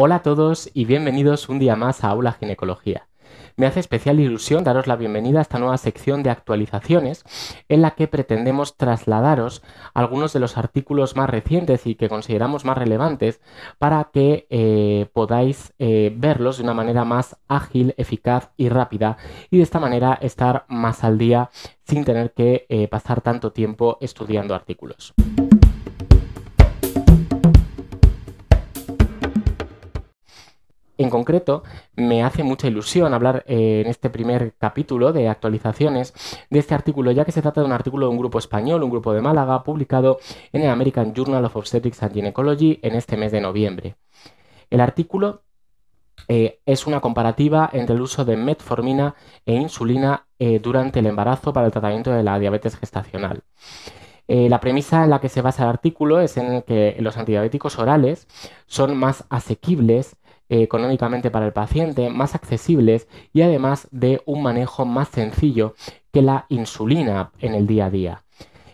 Hola a todos y bienvenidos un día más a Aula Ginecología. Me hace especial ilusión daros la bienvenida a esta nueva sección de actualizaciones en la que pretendemos trasladaros algunos de los artículos más recientes y que consideramos más relevantes para que eh, podáis eh, verlos de una manera más ágil, eficaz y rápida y de esta manera estar más al día sin tener que eh, pasar tanto tiempo estudiando artículos. En concreto, me hace mucha ilusión hablar eh, en este primer capítulo de actualizaciones de este artículo, ya que se trata de un artículo de un grupo español, un grupo de Málaga, publicado en el American Journal of Obstetrics and Gynecology en este mes de noviembre. El artículo eh, es una comparativa entre el uso de metformina e insulina eh, durante el embarazo para el tratamiento de la diabetes gestacional. la premisa en la que se basa el artículo es en que los antidiabéticos orales son más asequibles económicamente para el paciente, más accesibles y además de un manejo más sencillo que la insulina en el día a día.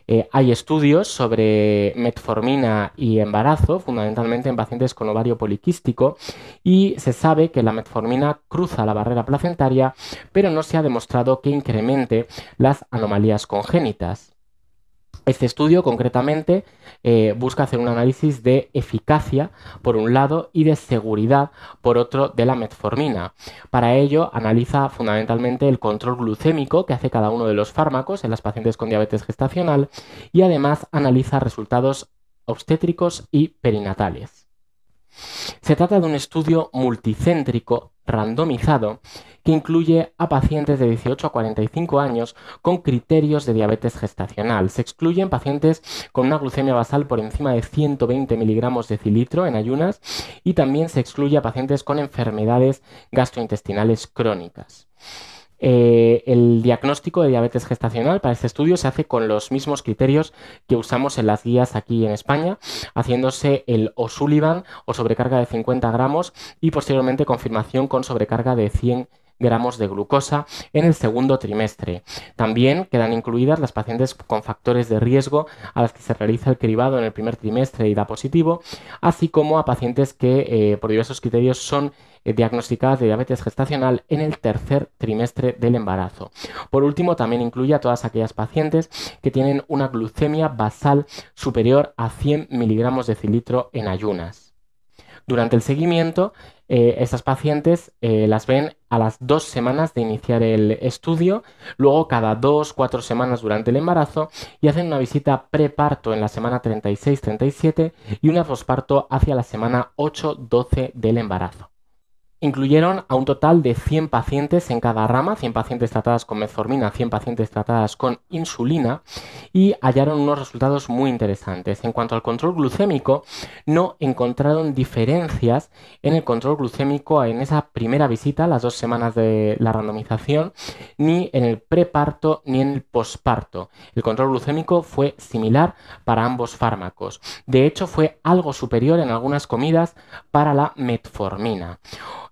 Eh, hay estudios sobre metformina y embarazo, fundamentalmente en pacientes con ovario poliquístico, y se sabe que la metformina cruza la barrera placentaria, pero no se ha demostrado que incremente las anomalías congénitas. Este estudio, concretamente, eh, busca hacer un análisis de eficacia, por un lado, y de seguridad, por otro, de la metformina. Para ello, analiza fundamentalmente el control glucémico que hace cada uno de los fármacos en las pacientes con diabetes gestacional y además analiza resultados obstétricos y perinatales. Se trata de un estudio multicéntrico randomizado que incluye a pacientes de 18 a 45 años con criterios de diabetes gestacional. Se excluyen pacientes con una glucemia basal por encima de 120 miligramos de cilitro en ayunas y también se excluye a pacientes con enfermedades gastrointestinales crónicas. Eh, el diagnóstico de diabetes gestacional para este estudio se hace con los mismos criterios que usamos en las guías aquí en España, haciéndose el O'Sullivan o sobrecarga de 50 gramos y posteriormente confirmación con sobrecarga de 100 gramos gramos de glucosa en el segundo trimestre. También quedan incluidas las pacientes con factores de riesgo a las que se realiza el cribado en el primer trimestre y da positivo, así como a pacientes que eh, por diversos criterios son eh, diagnosticadas de diabetes gestacional en el tercer trimestre del embarazo. Por último, también incluye a todas aquellas pacientes que tienen una glucemia basal superior a 100 miligramos de cilitro en ayunas. Durante el seguimiento, eh, esas estas pacientes eh, las ven a las dos semanas de iniciar el estudio, luego cada dos, cuatro semanas durante el embarazo y hacen una visita preparto en la semana 36-37 y una posparto hacia la semana 8-12 del embarazo incluyeron a un total de 100 pacientes en cada rama, 100 pacientes tratadas con metformina, 100 pacientes tratadas con insulina y hallaron unos resultados muy interesantes. En cuanto al control glucémico, no encontraron diferencias en el control glucémico en esa primera visita, las dos semanas de la randomización, ni en el preparto ni en el posparto. El control glucémico fue similar para ambos fármacos. De hecho, fue algo superior en algunas comidas para la metformina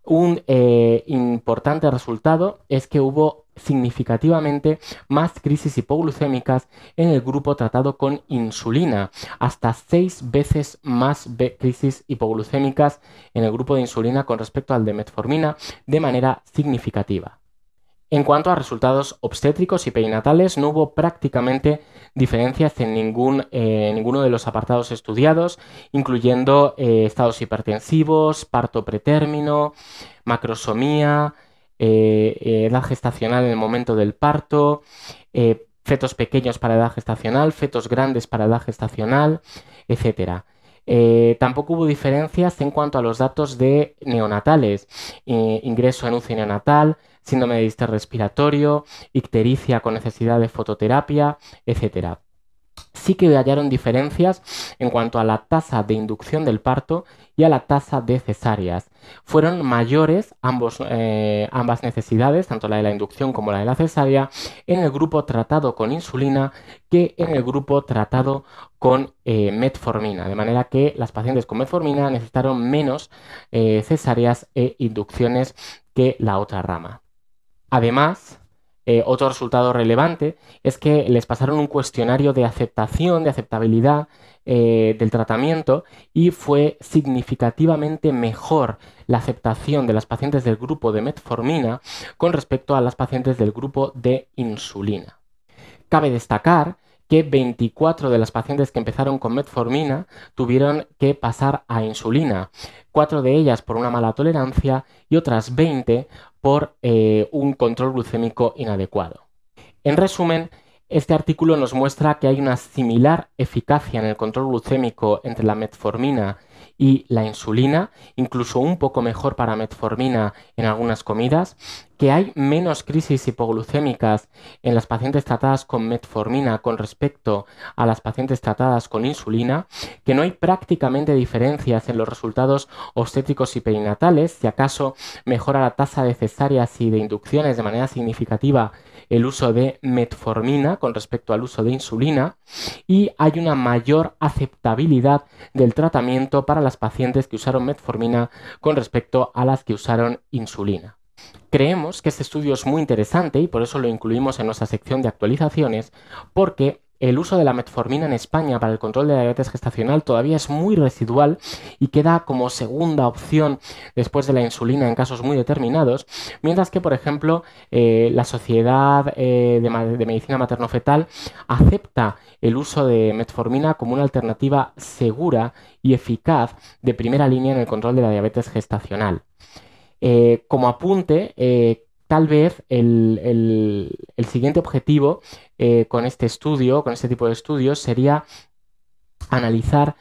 un eh, importante resultado es que hubo significativamente más crisis hipoglucémicas en el grupo tratado con insulina, hasta seis veces más crisis hipoglucémicas en el grupo de insulina con respecto al de metformina de manera significativa. En cuanto a resultados obstétricos y peinatales, no hubo prácticamente diferencias en eh, ninguno de los apartados estudiados, incluyendo eh, estados hipertensivos, parto pretérmino, macrosomía, eh, edad gestacional en el momento del parto, fetos pequeños para edad gestacional, fetos grandes para edad gestacional, etc. Eh, tampoco hubo diferencias en cuanto a los datos de neonatales, eh, ingreso en UCI neonatal, síndrome de distrés respiratorio, ictericia con necesidad de fototerapia, etc sí que hallaron diferencias en cuanto a la tasa de inducción del parto y a la tasa de cesáreas. Fueron mayores eh, ambas necesidades, tanto la de la inducción como la de la cesárea, en el grupo tratado con insulina que en el grupo tratado con eh, metformina, de manera que las pacientes con metformina necesitaron menos eh, cesáreas e inducciones que la otra rama. Además, eh, otro resultado relevante es que les pasaron un cuestionario de aceptación, de aceptabilidad eh, del tratamiento y fue significativamente mejor la aceptación de las pacientes del grupo de metformina con respecto a las pacientes del grupo de insulina. Cabe destacar que 24 de las pacientes que empezaron con metformina tuvieron que pasar a insulina, 4 de ellas por una mala tolerancia y otras 20 por eh, un control glucémico inadecuado. En resumen, este artículo nos muestra que hay una similar eficacia en el control glucémico entre la metformina y la insulina, incluso un poco mejor para metformina en algunas comidas, que hay menos crisis hipoglucémicas en las pacientes tratadas con metformina con respecto a las pacientes tratadas con insulina, que no hay prácticamente diferencias en los resultados obstétricos y perinatales, si acaso mejora la tasa de cesáreas y de inducciones de manera significativa el uso de metformina con respecto al uso de insulina, y hay una mayor aceptabilidad del tratamiento para las pacientes que usaron metformina con respecto a las que usaron insulina. Creemos que este estudio es muy interesante y por eso lo incluimos en nuestra sección de actualizaciones, porque el uso de la metformina en España para el control de la diabetes gestacional todavía es muy residual y queda como segunda opción después de la insulina en casos muy determinados, mientras que, por ejemplo, eh, la Sociedad eh, de, de, Medicina Materno-Fetal acepta el uso de metformina como una alternativa segura y eficaz de primera línea en el control de la diabetes gestacional. Eh, como apunte, eh, tal vez el, siguiente objetivo eh, con este estudio, con este tipo de estudios, sería analizar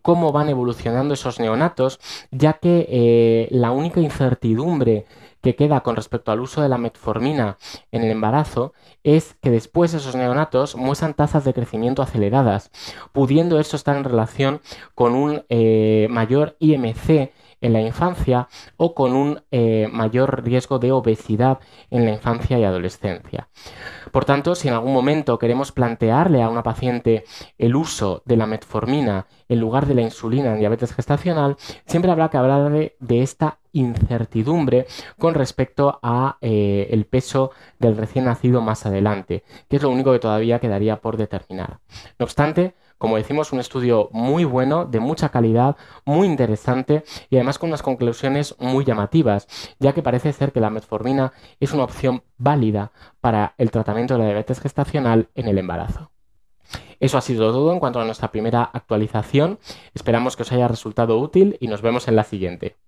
cómo van evolucionando esos neonatos, ya que la única incertidumbre que queda con respecto al uso de la metformina en el embarazo es que después esos neonatos muestran tasas de crecimiento aceleradas, pudiendo eso estar en relación con un mayor IMC en la infancia o con un eh, mayor riesgo de obesidad en la infancia y adolescencia. Por tanto, si en algún momento queremos plantearle a una paciente el uso de la metformina en lugar de la insulina en diabetes gestacional, siempre habrá que hablarle de esta incertidumbre con respecto a eh, el peso del recién nacido más adelante, que es lo único que todavía quedaría por determinar. No obstante, como decimos, un estudio muy bueno, de mucha calidad, muy interesante y además con unas conclusiones muy llamativas, ya que parece ser que la metformina es una opción válida para el tratamiento de la diabetes gestacional en el embarazo. Eso ha sido todo en cuanto a nuestra primera actualización. Esperamos que os haya resultado útil y nos vemos en la siguiente.